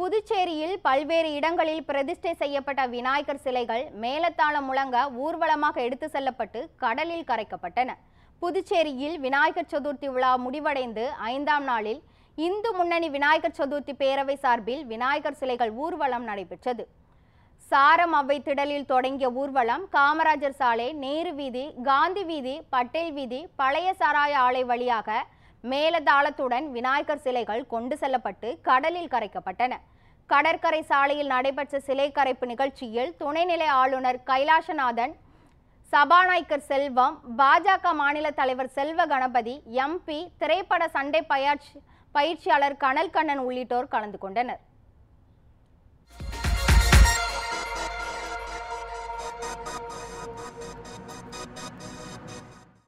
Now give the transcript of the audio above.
புதுச்சேரியில் பல்வேறு இடங்களில் பிரதிஷ்டை செய்யப்பட்ட விநாயகர் சிலைகள் மேலத்தாளம் முழங்க ஊர்வலமாக எடுத்து செல்லப்பட்டு கடலில் கரைக்கப்பட்டன புதுச்சேரியில் விநாயகர் சதுர்த்தி விழா முடிவடைந்து ஐந்தாம் நாளில் இந்து முன்னணி விநாயகர் சதுர்த்தி பேரவை சார்பில் விநாயகர் சிலைகள் ஊர்வலம் நடைபெற்றது சாரம் அவை திடலில் தொடங்கிய ஊர்வலம் காமராஜர் சாலை நேரு வீதி காந்தி வீதி பட்டேல் வீதி பழைய சாராய ஆலை வழியாக மேலதாளத்துடன் விநாயகர் சிலைகள் கொண்டு செல்லப்பட்டு கடலில் கரைக்கப்பட்டன கடற்கரை சாலையில் நடைபெற்ற சிலை கரைப்பு நிகழ்ச்சியில் துணைநிலை ஆளுநர் கைலாசநாதன் சபாநாயகர் செல்வம் பாஜக மாநில தலைவர் செல்வ கணபதி எம்பி திரைப்பட சண்டை பயிற்சி பயிற்சியாளர் கனல் கண்ணன் உள்ளிட்டோர் கலந்து கொண்டனர்